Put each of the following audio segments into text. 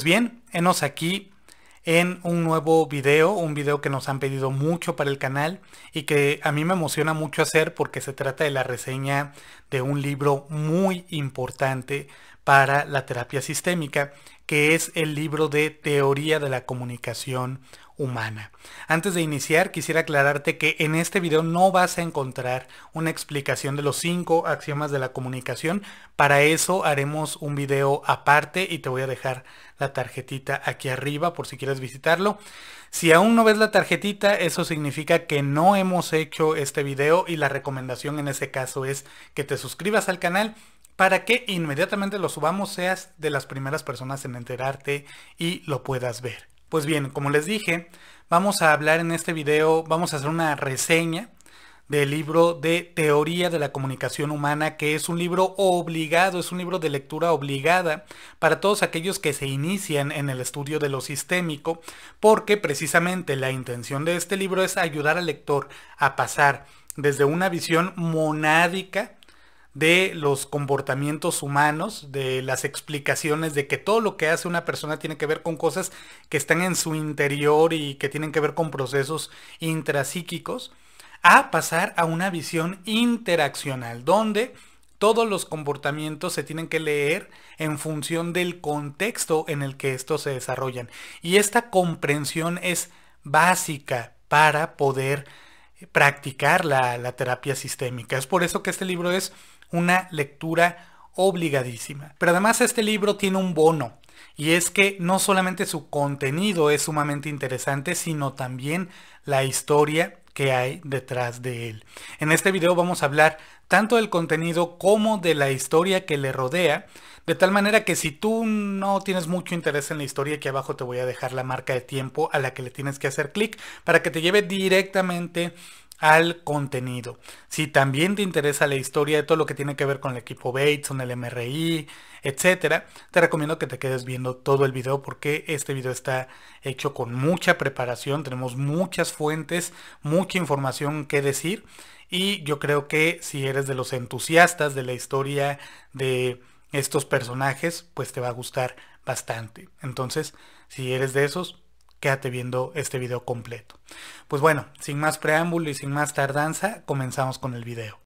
Pues bien, enos aquí en un nuevo video, un video que nos han pedido mucho para el canal y que a mí me emociona mucho hacer porque se trata de la reseña de un libro muy importante para la terapia sistémica que es el libro de Teoría de la Comunicación humana. Antes de iniciar, quisiera aclararte que en este video no vas a encontrar una explicación de los cinco axiomas de la comunicación. Para eso haremos un video aparte y te voy a dejar la tarjetita aquí arriba por si quieres visitarlo. Si aún no ves la tarjetita, eso significa que no hemos hecho este video y la recomendación en ese caso es que te suscribas al canal para que inmediatamente lo subamos seas de las primeras personas en enterarte y lo puedas ver. Pues bien, como les dije, vamos a hablar en este video, vamos a hacer una reseña del libro de Teoría de la Comunicación Humana, que es un libro obligado, es un libro de lectura obligada para todos aquellos que se inician en el estudio de lo sistémico, porque precisamente la intención de este libro es ayudar al lector a pasar desde una visión monádica, de los comportamientos humanos, de las explicaciones de que todo lo que hace una persona tiene que ver con cosas que están en su interior y que tienen que ver con procesos intrapsíquicos, a pasar a una visión interaccional, donde todos los comportamientos se tienen que leer en función del contexto en el que estos se desarrollan. Y esta comprensión es básica para poder practicar la, la terapia sistémica. Es por eso que este libro es una lectura obligadísima. Pero además este libro tiene un bono. Y es que no solamente su contenido es sumamente interesante, sino también la historia que hay detrás de él. En este video vamos a hablar tanto del contenido como de la historia que le rodea, de tal manera que si tú no tienes mucho interés en la historia, aquí abajo te voy a dejar la marca de tiempo a la que le tienes que hacer clic para que te lleve directamente al contenido. Si también te interesa la historia de todo lo que tiene que ver con el equipo Bates, con el MRI, etcétera, te recomiendo que te quedes viendo todo el video porque este video está hecho con mucha preparación, tenemos muchas fuentes, mucha información que decir y yo creo que si eres de los entusiastas de la historia de estos personajes, pues te va a gustar bastante. Entonces, si eres de esos, quédate viendo este video completo. Pues bueno, sin más preámbulo y sin más tardanza, comenzamos con el video.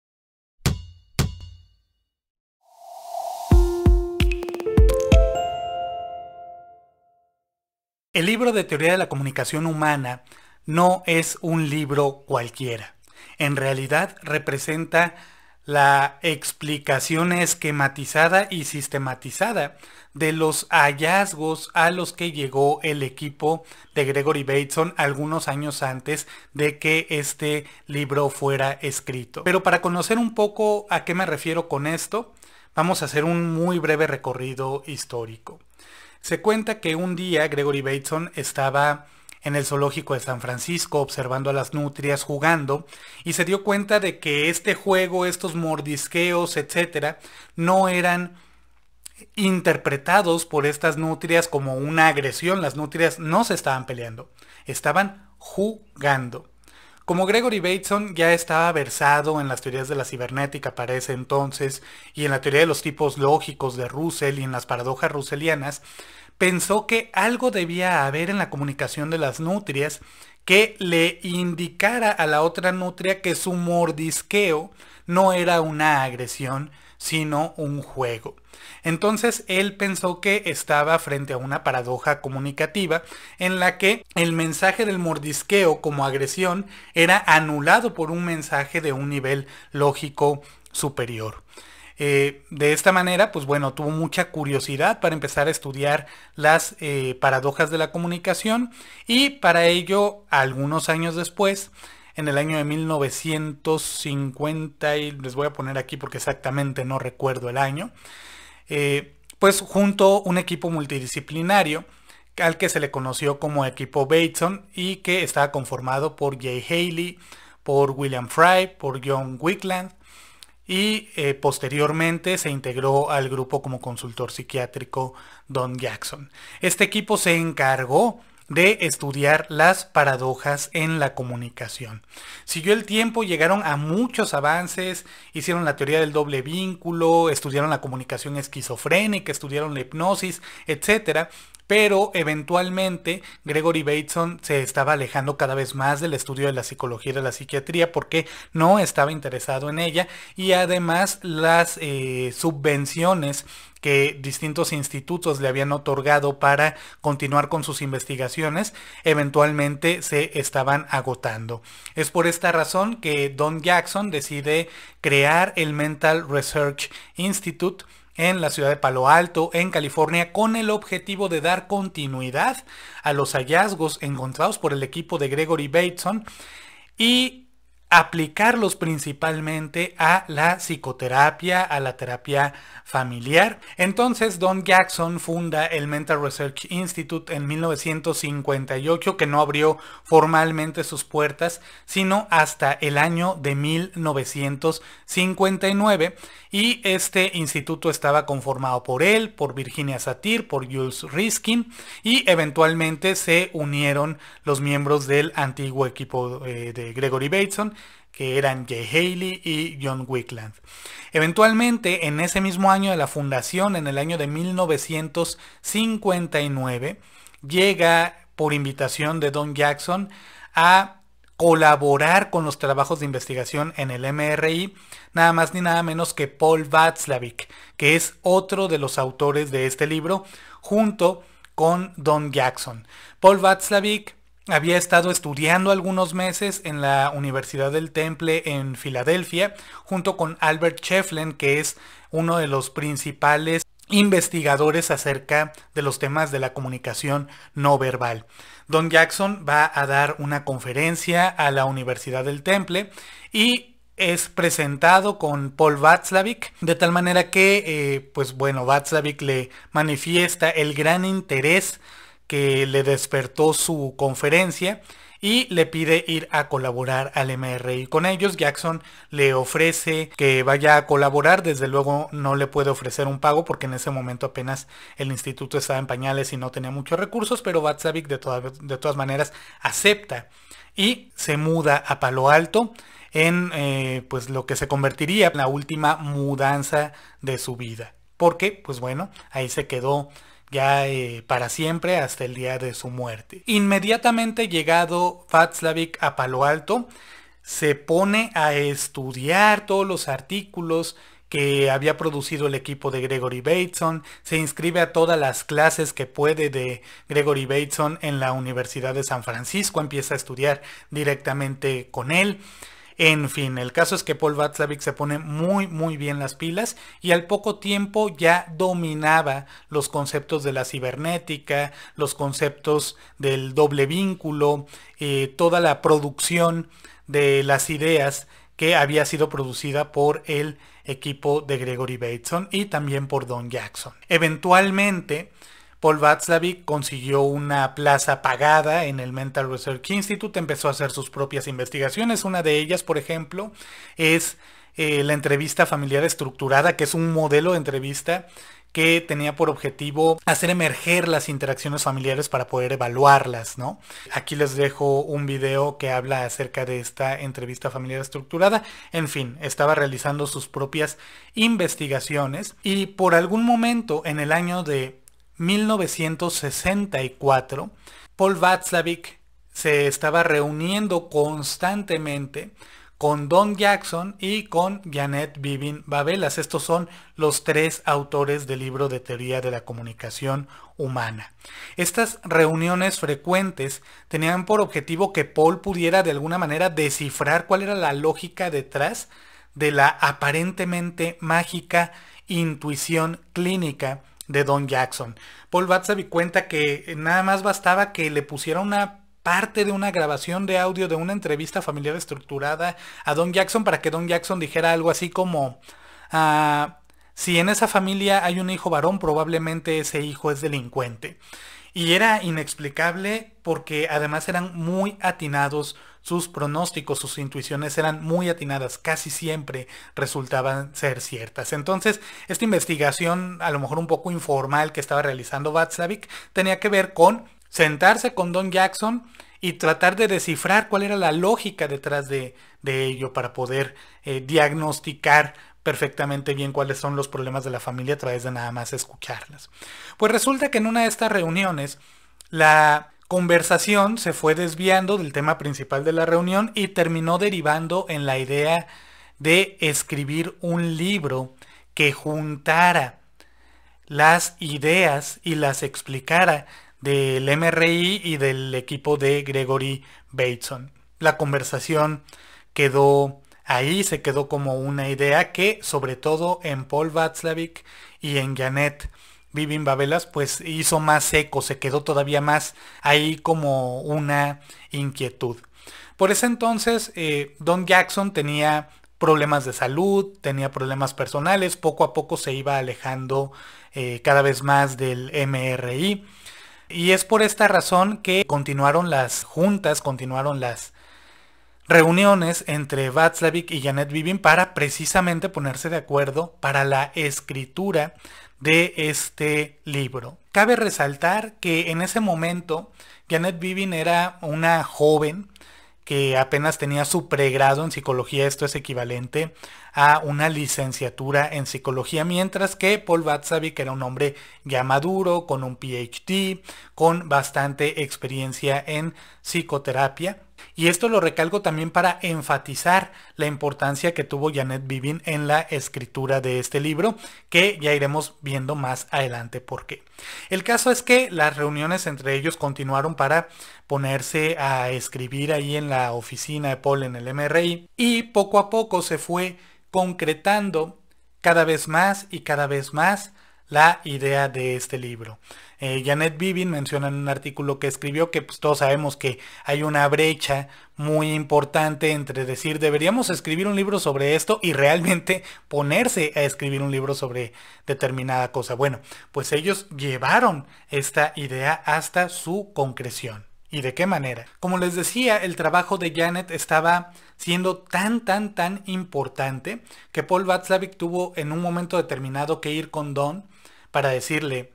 El libro de teoría de la comunicación humana no es un libro cualquiera. En realidad representa la explicación esquematizada y sistematizada de los hallazgos a los que llegó el equipo de Gregory Bateson algunos años antes de que este libro fuera escrito. Pero para conocer un poco a qué me refiero con esto, vamos a hacer un muy breve recorrido histórico. Se cuenta que un día Gregory Bateson estaba en el zoológico de San Francisco observando a las nutrias jugando y se dio cuenta de que este juego, estos mordisqueos, etcétera, no eran interpretados por estas nutrias como una agresión. Las nutrias no se estaban peleando, estaban jugando. Como Gregory Bateson ya estaba versado en las teorías de la cibernética para ese entonces y en la teoría de los tipos lógicos de Russell y en las paradojas russellianas, pensó que algo debía haber en la comunicación de las nutrias que le indicara a la otra nutria que su mordisqueo no era una agresión, sino un juego. Entonces él pensó que estaba frente a una paradoja comunicativa en la que el mensaje del mordisqueo como agresión era anulado por un mensaje de un nivel lógico superior. Eh, de esta manera, pues bueno, tuvo mucha curiosidad para empezar a estudiar las eh, paradojas de la comunicación y para ello, algunos años después, en el año de 1950, y les voy a poner aquí porque exactamente no recuerdo el año, eh, pues junto un equipo multidisciplinario al que se le conoció como equipo Bateson y que estaba conformado por Jay Haley, por William Fry, por John Wickland, y eh, posteriormente se integró al grupo como consultor psiquiátrico Don Jackson. Este equipo se encargó de estudiar las paradojas en la comunicación. Siguió el tiempo, llegaron a muchos avances, hicieron la teoría del doble vínculo, estudiaron la comunicación esquizofrénica, estudiaron la hipnosis, etc pero eventualmente Gregory Bateson se estaba alejando cada vez más del estudio de la psicología y de la psiquiatría porque no estaba interesado en ella y además las eh, subvenciones que distintos institutos le habían otorgado para continuar con sus investigaciones, eventualmente se estaban agotando. Es por esta razón que Don Jackson decide crear el Mental Research Institute, en la ciudad de Palo Alto, en California, con el objetivo de dar continuidad a los hallazgos encontrados por el equipo de Gregory Bateson y aplicarlos principalmente a la psicoterapia, a la terapia familiar. Entonces Don Jackson funda el Mental Research Institute en 1958 que no abrió formalmente sus puertas sino hasta el año de 1959 y este instituto estaba conformado por él, por Virginia Satir, por Jules Riskin y eventualmente se unieron los miembros del antiguo equipo eh, de Gregory Bateson que eran Jay Haley y John Wickland. Eventualmente, en ese mismo año de la fundación, en el año de 1959, llega por invitación de Don Jackson a colaborar con los trabajos de investigación en el MRI, nada más ni nada menos que Paul Václavik, que es otro de los autores de este libro, junto con Don Jackson. Paul Václavik había estado estudiando algunos meses en la Universidad del Temple en Filadelfia, junto con Albert Shefflin, que es uno de los principales investigadores acerca de los temas de la comunicación no verbal. Don Jackson va a dar una conferencia a la Universidad del Temple y es presentado con Paul Václavic, de tal manera que, eh, pues bueno, Václavic le manifiesta el gran interés que le despertó su conferencia y le pide ir a colaborar al MRI con ellos. Jackson le ofrece que vaya a colaborar, desde luego no le puede ofrecer un pago porque en ese momento apenas el instituto estaba en pañales y no tenía muchos recursos, pero Batsavik de, todas maneras acepta y se muda a Palo Alto en eh, pues lo que se convertiría en la última mudanza de su vida. Porque, pues bueno, ahí se quedó ya eh, para siempre hasta el día de su muerte. Inmediatamente llegado Václavic a Palo Alto, se pone a estudiar todos los artículos que había producido el equipo de Gregory Bateson, se inscribe a todas las clases que puede de Gregory Bateson en la Universidad de San Francisco, empieza a estudiar directamente con él. En fin, el caso es que Paul Václavic se pone muy muy bien las pilas y al poco tiempo ya dominaba los conceptos de la cibernética, los conceptos del doble vínculo, eh, toda la producción de las ideas que había sido producida por el equipo de Gregory Bateson y también por Don Jackson. Eventualmente, Paul Václavic consiguió una plaza pagada en el Mental Research Institute, empezó a hacer sus propias investigaciones. Una de ellas, por ejemplo, es eh, la entrevista familiar estructurada, que es un modelo de entrevista que tenía por objetivo hacer emerger las interacciones familiares para poder evaluarlas, ¿no? Aquí les dejo un video que habla acerca de esta entrevista familiar estructurada. En fin, estaba realizando sus propias investigaciones y por algún momento en el año de 1964, Paul Václavic se estaba reuniendo constantemente con Don Jackson y con Janet Vivin Babelas. Estos son los tres autores del libro de teoría de la comunicación humana. Estas reuniones frecuentes tenían por objetivo que Paul pudiera de alguna manera descifrar cuál era la lógica detrás de la aparentemente mágica intuición clínica de Don Jackson. Paul di cuenta que eh, nada más bastaba que le pusiera una parte de una grabación de audio de una entrevista familiar estructurada a Don Jackson para que Don Jackson dijera algo así como, ah, si en esa familia hay un hijo varón, probablemente ese hijo es delincuente. Y era inexplicable porque además eran muy atinados sus pronósticos, sus intuiciones eran muy atinadas, casi siempre resultaban ser ciertas. Entonces, esta investigación, a lo mejor un poco informal que estaba realizando Václavic, tenía que ver con sentarse con Don Jackson y tratar de descifrar cuál era la lógica detrás de, ello para poder eh, diagnosticar perfectamente bien cuáles son los problemas de la familia a través de nada más escucharlas. Pues resulta que en una de estas reuniones, la conversación se fue desviando del tema principal de la reunión y terminó derivando en la idea de escribir un libro que juntara las ideas y las explicara del MRI y del equipo de Gregory Bateson. La conversación quedó ahí, se quedó como una idea que sobre todo en Paul Václavic y en Janet Vivin Babelas, pues hizo más eco, se quedó todavía más ahí como una inquietud. Por ese entonces, eh, Don Jackson tenía problemas de salud, tenía problemas personales, poco a poco se iba alejando eh, cada vez más del MRI. Y es por esta razón que continuaron las juntas, continuaron las reuniones entre Václavic y Janet Vivin para precisamente ponerse de acuerdo para la escritura de este libro. Cabe resaltar que en ese momento Janet Vivin era una joven que apenas tenía su pregrado en psicología, esto es equivalente a una licenciatura en psicología, mientras que Paul que era un hombre ya maduro, con un PhD, con bastante experiencia en psicoterapia. Y esto lo recalco también para enfatizar la importancia que tuvo Janet Vivin en la escritura de este libro, que ya iremos viendo más adelante por qué. El caso es que las reuniones entre ellos continuaron para ponerse a escribir ahí en la oficina de Paul en el MRI y poco a poco se fue concretando cada vez más y cada vez más la idea de este libro. Eh, Janet Bibin menciona en un artículo que escribió que pues, todos sabemos que hay una brecha muy importante entre decir deberíamos escribir un libro sobre esto y realmente ponerse a escribir un libro sobre determinada cosa. Bueno, pues ellos llevaron esta idea hasta su concreción. ¿Y de qué manera? Como les decía, el trabajo de Janet estaba siendo tan, tan, tan importante que Paul Václavic tuvo en un momento determinado que ir con Don para decirle,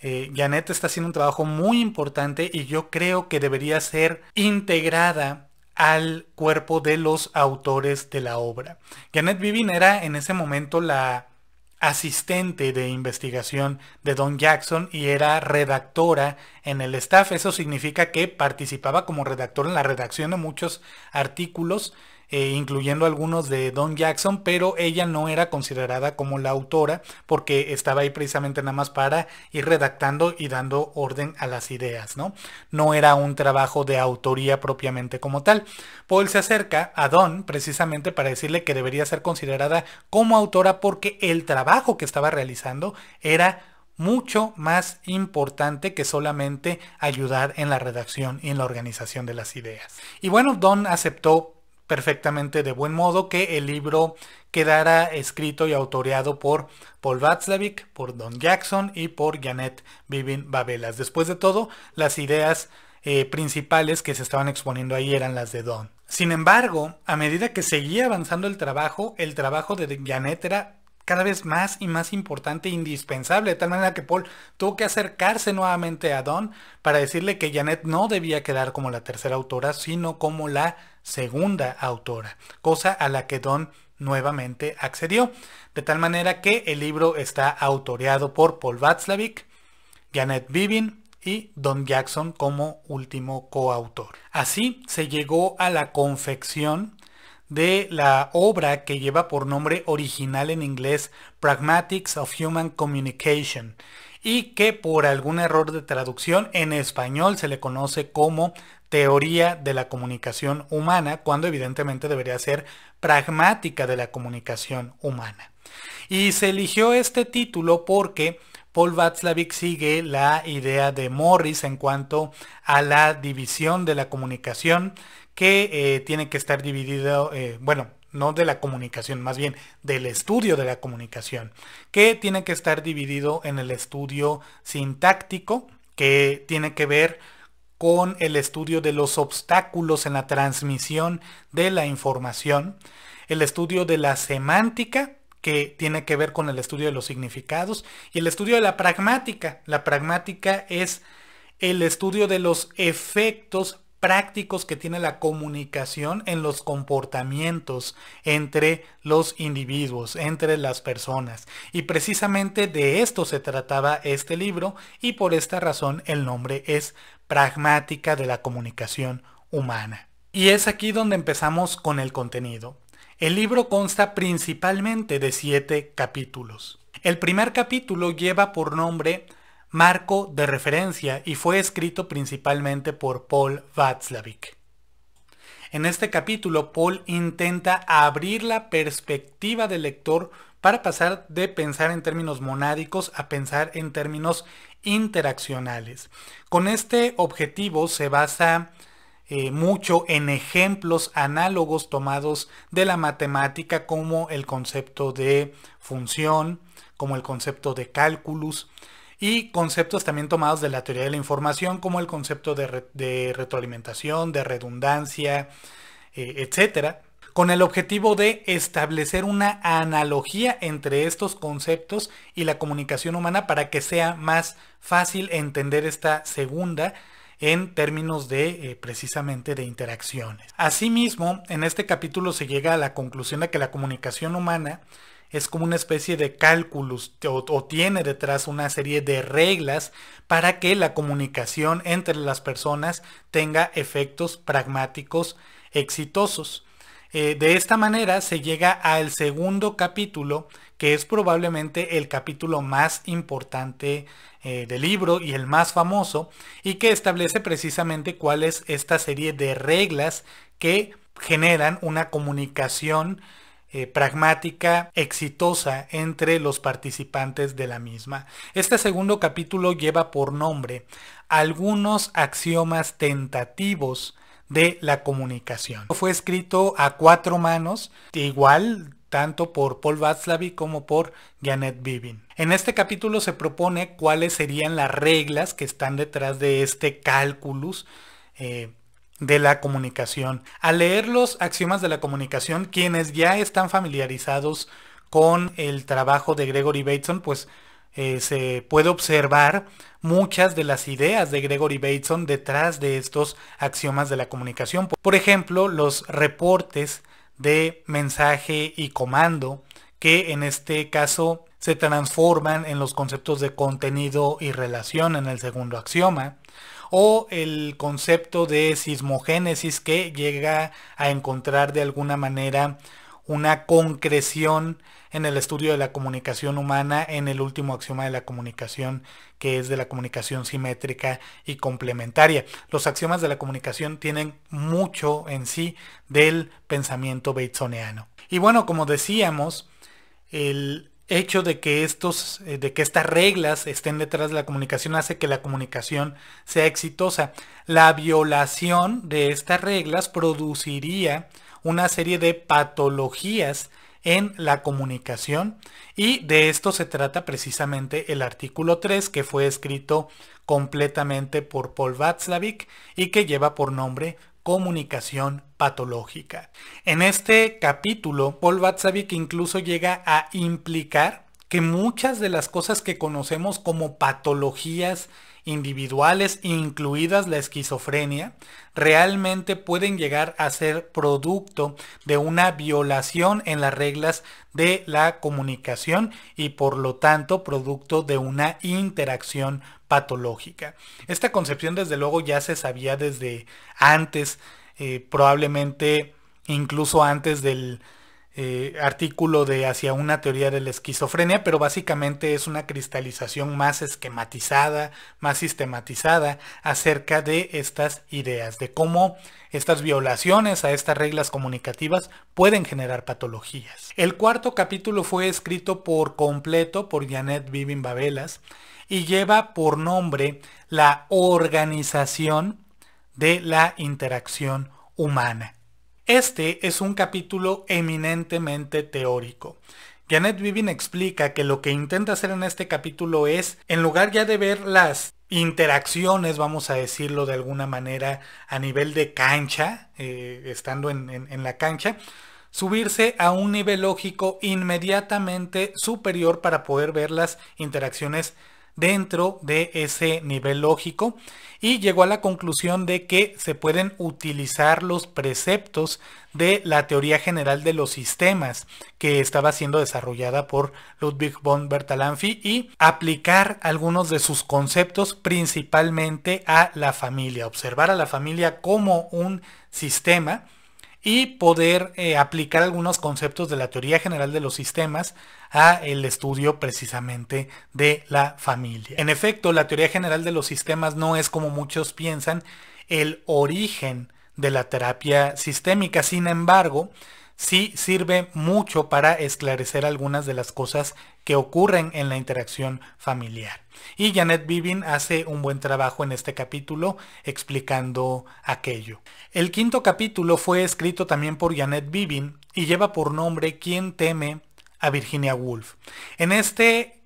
eh, Janet está haciendo un trabajo muy importante y yo creo que debería ser integrada al cuerpo de los autores de la obra. Janet Vivin era en ese momento la asistente de investigación de Don Jackson y era redactora en el staff. Eso significa que participaba como redactor en la redacción de muchos artículos eh, incluyendo algunos de Don Jackson, pero ella no era considerada como la autora porque estaba ahí precisamente nada más para ir redactando y dando orden a las ideas, ¿no? No era un trabajo de autoría propiamente como tal. Paul se acerca a Don precisamente para decirle que debería ser considerada como autora porque el trabajo que estaba realizando era mucho más importante que solamente ayudar en la redacción y en la organización de las ideas. Y bueno, Don aceptó perfectamente de buen modo que el libro quedara escrito y autoreado por Paul Václavic, por Don Jackson y por Janet Vivin Babelas. Después de todo, las ideas eh, principales que se estaban exponiendo ahí eran las de Don. Sin embargo, a medida que seguía avanzando el trabajo, el trabajo de Janet era cada vez más y más importante e indispensable, de tal manera que Paul tuvo que acercarse nuevamente a Don para decirle que Janet no debía quedar como la tercera autora, sino como la segunda autora, cosa a la que Don nuevamente accedió, de tal manera que el libro está autoreado por Paul Václavic, Janet Bibin, y Don Jackson como último coautor. Así se llegó a la confección de la obra que lleva por nombre original en inglés Pragmatics of Human Communication y que por algún error de traducción en español se le conoce como teoría de la comunicación humana, cuando evidentemente debería ser pragmática de la comunicación humana. Y se eligió este título porque Paul Václavic sigue la idea de Morris en cuanto a la división de la comunicación que eh, tiene que estar dividido, eh, bueno, no de la comunicación, más bien del estudio de la comunicación, que tiene que estar dividido en el estudio sintáctico, que tiene que ver con el estudio de los obstáculos en la transmisión de la información, el estudio de la semántica, que tiene que ver con el estudio de los significados, y el estudio de la pragmática. La pragmática es el estudio de los efectos prácticos que tiene la comunicación en los comportamientos entre los individuos, entre las personas. Y precisamente de esto se trataba este libro y por esta razón el nombre es Pragmática de la Comunicación Humana. Y es aquí donde empezamos con el contenido. El libro consta principalmente de siete capítulos. El primer capítulo lleva por nombre marco de referencia y fue escrito principalmente por Paul Václavik. En este capítulo, Paul intenta abrir la perspectiva del lector para pasar de pensar en términos monádicos a pensar en términos interaccionales. Con este objetivo se basa eh, mucho en ejemplos análogos tomados de la matemática como el concepto de función, como el concepto de cálculos, y conceptos también tomados de la teoría de la información, como el concepto de, retroalimentación, de redundancia, eh, etc. con el objetivo de establecer una analogía entre estos conceptos y la comunicación humana para que sea más fácil entender esta segunda en términos de eh, precisamente de interacciones. Asimismo, en este capítulo se llega a la conclusión de que la comunicación humana es como una especie de cálculo o, tiene detrás una serie de reglas para que la comunicación entre las personas tenga efectos pragmáticos exitosos. Eh, de esta manera se llega al segundo capítulo, que es probablemente el capítulo más importante eh, del libro y el más famoso, y que establece precisamente cuál es esta serie de reglas que generan una comunicación eh, pragmática exitosa entre los participantes de la misma. Este segundo capítulo lleva por nombre algunos axiomas tentativos de la comunicación. Fue escrito a cuatro manos, igual tanto por Paul Václavi como por Janet Bibin. En este capítulo se propone cuáles serían las reglas que están detrás de este cálculo. Eh, de la comunicación. Al leer los axiomas de la comunicación, quienes ya están familiarizados con el trabajo de Gregory Bateson, pues eh, se puede observar muchas de las ideas de Gregory Bateson detrás de estos axiomas de la comunicación. Por ejemplo, los reportes de mensaje y comando, que en este caso se transforman en los conceptos de contenido y relación en el segundo axioma o el concepto de sismogénesis que llega a encontrar de alguna manera una concreción en el estudio de la comunicación humana en el último axioma de la comunicación que es de la comunicación simétrica y complementaria. Los axiomas de la comunicación tienen mucho en sí del pensamiento batesoniano. Y bueno, como decíamos, el hecho de que estos, eh, de que estas reglas estén detrás de la comunicación hace que la comunicación sea exitosa. La violación de estas reglas produciría una serie de patologías en la comunicación y de esto se trata precisamente el artículo 3 que fue escrito completamente por Paul Václavic y que lleva por nombre comunicación patológica. En este capítulo, Paul Watzlawick incluso llega a implicar que muchas de las cosas que conocemos como patologías individuales, incluidas la esquizofrenia, realmente pueden llegar a ser producto de una violación en las reglas de la comunicación y por lo tanto producto de una interacción patológica. Esta concepción desde luego ya se sabía desde antes, eh, probablemente incluso antes del eh, artículo de hacia una teoría de la esquizofrenia, pero básicamente es una cristalización más esquematizada, más sistematizada acerca de estas ideas, de cómo estas violaciones a estas reglas comunicativas pueden generar patologías. El cuarto capítulo fue escrito por completo por Janet Vivin Babelas y lleva por nombre la organización de la interacción humana. Este es un capítulo eminentemente teórico. Janet Vivin explica que lo que intenta hacer en este capítulo es, en lugar ya de ver las interacciones, vamos a decirlo de alguna manera, a nivel de cancha, eh, estando en la cancha, subirse a un nivel lógico inmediatamente superior para poder ver las interacciones dentro de ese nivel lógico y llegó a la conclusión de que se pueden utilizar los preceptos de la teoría general de los sistemas que estaba siendo desarrollada por Ludwig von Bertalanffy y aplicar algunos de sus conceptos principalmente a la familia, observar a la familia como un sistema y poder eh, aplicar algunos conceptos de la teoría general de los sistemas a el estudio precisamente de la familia. En efecto, la teoría general de los sistemas no es como muchos piensan el origen de la terapia sistémica. Sin embargo, sí sirve mucho para esclarecer algunas de las cosas que ocurren en la interacción familiar. Y Janet Bibin hace un buen trabajo en este capítulo explicando aquello. El quinto capítulo fue escrito también por Janet Bibin y lleva por nombre quien teme a Virginia Woolf. En este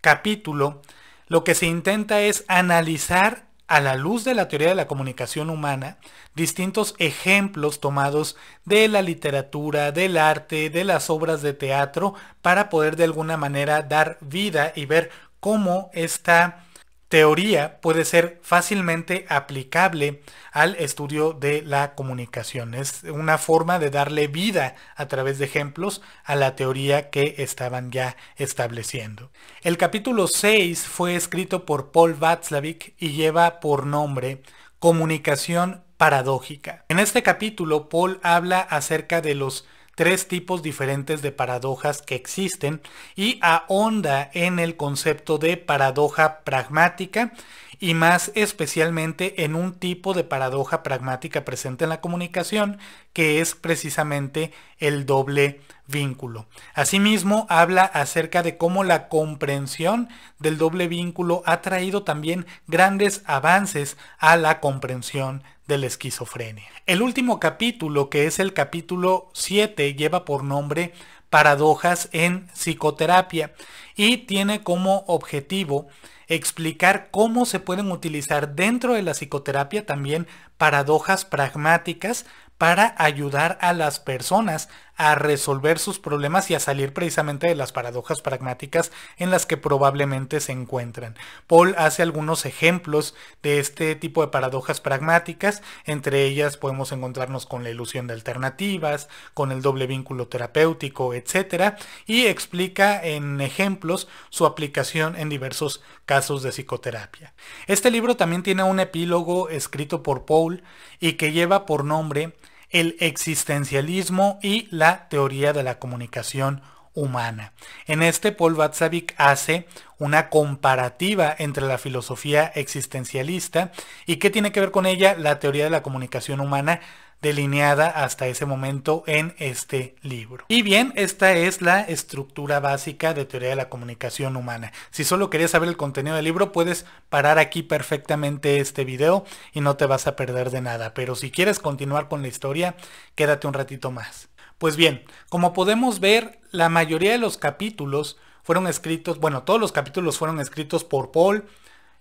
capítulo, lo que se intenta es analizar a la luz de la teoría de la comunicación humana, distintos ejemplos tomados de la literatura, del arte, de las obras de teatro, para poder de alguna manera dar vida y ver cómo está teoría puede ser fácilmente aplicable al estudio de la comunicación. Es una forma de darle vida a través de ejemplos a la teoría que estaban ya estableciendo. El capítulo 6 fue escrito por Paul Václavic y lleva por nombre Comunicación paradójica. En este capítulo, Paul habla acerca de los tres tipos diferentes de paradojas que existen y ahonda en el concepto de paradoja pragmática y más especialmente en un tipo de paradoja pragmática presente en la comunicación que es precisamente el doble vínculo. Asimismo, habla acerca de cómo la comprensión del doble vínculo ha traído también grandes avances a la comprensión de esquizofrenia. El último capítulo, que es el capítulo 7, lleva por nombre Paradojas en Psicoterapia y tiene como objetivo explicar cómo se pueden utilizar dentro de la psicoterapia también paradojas pragmáticas para ayudar a las personas a resolver sus problemas y a salir precisamente de las paradojas pragmáticas en las que probablemente se encuentran. Paul hace algunos ejemplos de este tipo de paradojas pragmáticas, entre ellas podemos encontrarnos con la ilusión de alternativas, con el doble vínculo terapéutico, etc. Y explica en ejemplos su aplicación en diversos casos de psicoterapia. Este libro también tiene un epílogo escrito por Paul y que lleva por nombre el existencialismo y la teoría de la comunicación humana. En este, Paul Watzlawick hace una comparativa entre la filosofía existencialista y qué tiene que ver con ella la teoría de la comunicación humana delineada hasta ese momento en este libro. Y bien, esta es la estructura básica de teoría de la comunicación humana. Si solo querías saber el contenido del libro, puedes parar aquí perfectamente este video y no te vas a perder de nada. Pero si quieres continuar con la historia, quédate un ratito más. Pues bien, como podemos ver, la mayoría de los capítulos fueron escritos, bueno, todos los capítulos fueron escritos por Paul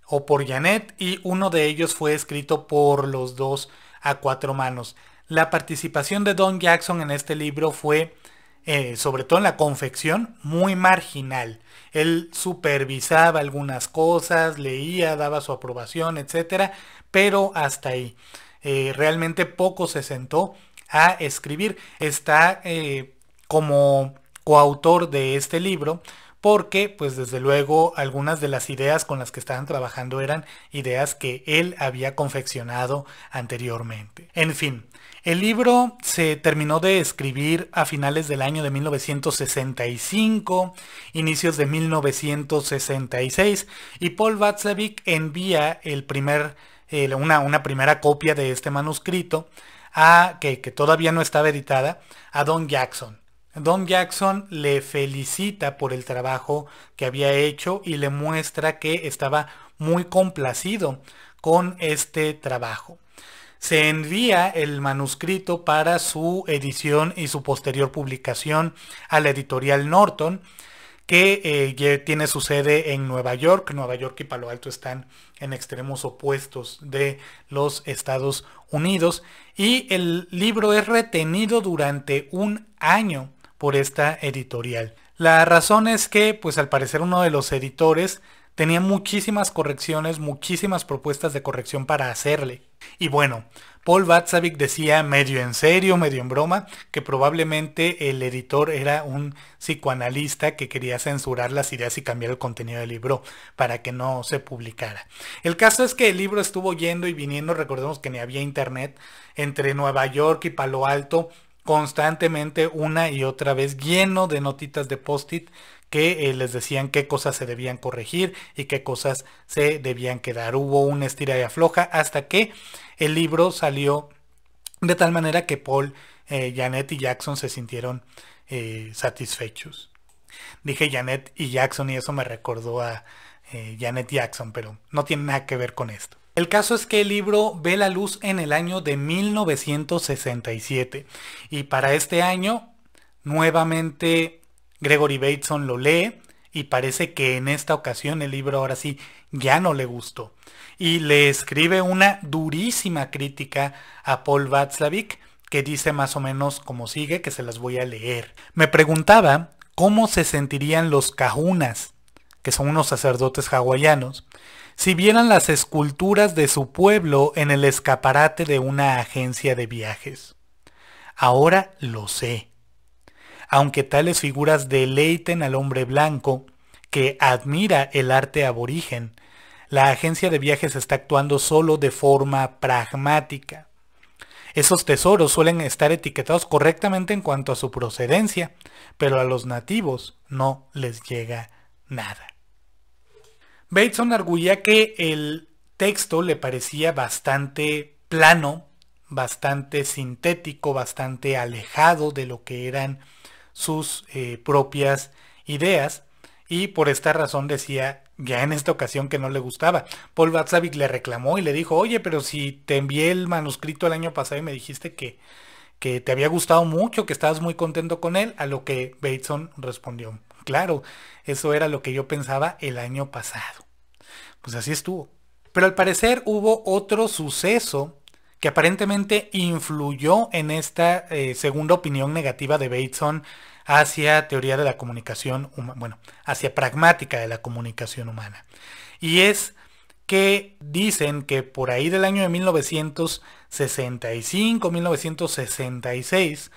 o por Janet y uno de ellos fue escrito por los dos a cuatro manos. La participación de Don Jackson en este libro fue, eh, sobre todo en la confección, muy marginal. Él supervisaba algunas cosas, leía, daba su aprobación, etcétera, pero hasta ahí. Eh, realmente poco se sentó a escribir. Está eh, como coautor de este libro porque pues desde luego algunas de las ideas con las que estaban trabajando eran ideas que él había confeccionado anteriormente. En fin, el libro se terminó de escribir a finales del año de 1965, inicios de 1966, y Paul Watzlawick envía el primer, una, primera copia de este manuscrito a, que todavía no estaba editada a Don Jackson. Don Jackson le felicita por el trabajo que había hecho y le muestra que estaba muy complacido con este trabajo. Se envía el manuscrito para su edición y su posterior publicación a la editorial Norton, que eh, tiene su sede en Nueva York. Nueva York y Palo Alto están en extremos opuestos de los Estados Unidos. Y el libro es retenido durante un año por esta editorial. La razón es que, pues al parecer uno de los editores tenía muchísimas correcciones, muchísimas propuestas de corrección para hacerle. Y bueno, Paul Vatsavik decía medio en serio, medio en broma, que probablemente el editor era un psicoanalista que quería censurar las ideas y cambiar el contenido del libro para que no se publicara. El caso es que el libro estuvo yendo y viniendo, recordemos que ni había internet, entre Nueva York y Palo Alto, constantemente una y otra vez lleno de notitas de post-it que eh, les decían qué cosas se debían corregir y qué cosas se debían quedar. Hubo una estira y afloja hasta que el libro salió de tal manera que Paul, eh, Janet y Jackson se sintieron eh, satisfechos. Dije Janet y Jackson y eso me recordó a Janet Jackson, pero no tiene nada que ver con esto. El caso es que el libro ve la luz en el año de 1967 y para este año nuevamente Gregory Bateson lo lee y parece que en esta ocasión el libro ahora sí ya no le gustó y le escribe una durísima crítica a Paul Václavic que dice más o menos como sigue que se las voy a leer. Me preguntaba cómo se sentirían los cajunas que son unos sacerdotes hawaianos, si vieran las esculturas de su pueblo en el escaparate de una agencia de viajes. Ahora lo sé. Aunque tales figuras deleiten al hombre blanco, que admira el arte aborigen, la agencia de viajes está actuando solo de forma pragmática. Esos tesoros suelen estar etiquetados correctamente en cuanto a su procedencia, pero a los nativos no les llega nada. Bateson arguía que el texto le parecía bastante plano, bastante sintético, bastante alejado de lo que eran sus eh, propias ideas y por esta razón decía ya en esta ocasión que no le gustaba. Paul Batsavik le reclamó y le dijo, oye, pero si te envié el manuscrito el año pasado y me dijiste que, que te había gustado mucho, que estabas muy contento con él, a lo que Bateson respondió, claro, eso era lo que yo pensaba el año pasado. Pues así estuvo. Pero al parecer hubo otro suceso que aparentemente influyó en esta eh, segunda opinión negativa de Bateson hacia teoría de la comunicación humana, bueno, hacia pragmática de la comunicación humana. Y es que dicen que por ahí del año de 1965, 1966,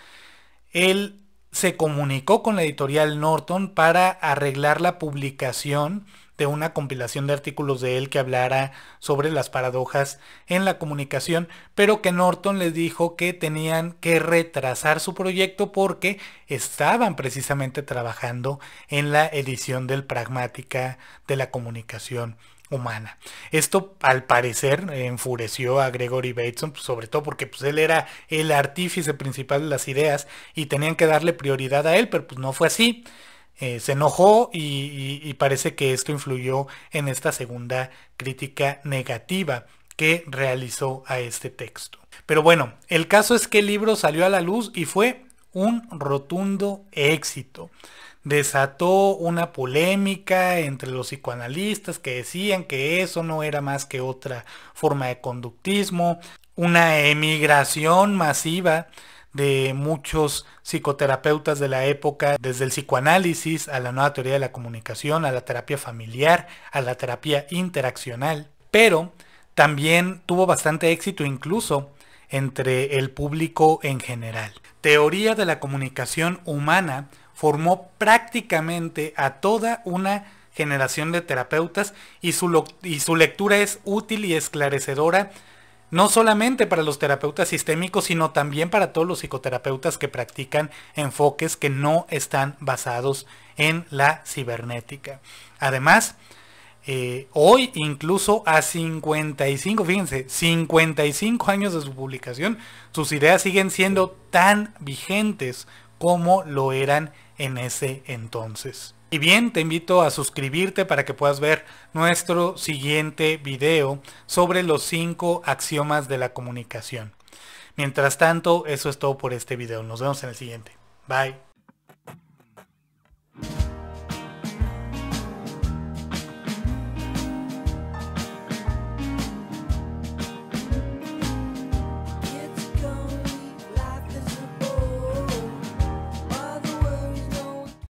él se comunicó con la editorial Norton para arreglar la publicación de una compilación de artículos de él que hablara sobre las paradojas en la comunicación, pero que Norton les dijo que tenían que retrasar su proyecto porque estaban precisamente trabajando en la edición del pragmática de la comunicación humana. Esto al parecer enfureció a Gregory Bateson, pues, sobre todo porque pues, él era el artífice principal de las ideas y tenían que darle prioridad a él, pero pues no fue así. Eh, se enojó y parece que esto influyó en esta segunda crítica negativa que realizó a este texto. Pero bueno, el caso es que el libro salió a la luz y fue un rotundo éxito desató una polémica entre los psicoanalistas que decían que eso no era más que otra forma de conductismo, una emigración masiva de muchos psicoterapeutas de la época, desde el psicoanálisis a la nueva teoría de la comunicación, a la terapia familiar, a la terapia interaccional, pero también tuvo bastante éxito incluso entre el público en general. Teoría de la comunicación humana formó prácticamente a toda una generación de terapeutas y su, y su lectura es útil y esclarecedora no solamente para los terapeutas sistémicos, sino también para todos los psicoterapeutas que practican enfoques que no están basados en la cibernética. Además, eh, hoy incluso a 55, fíjense, 55 años de su publicación, sus ideas siguen siendo tan vigentes como lo eran en ese entonces. Y bien, te invito a suscribirte para que puedas ver nuestro siguiente video sobre los cinco axiomas de la comunicación. Mientras tanto, eso es todo por este video. Nos vemos en el siguiente. Bye.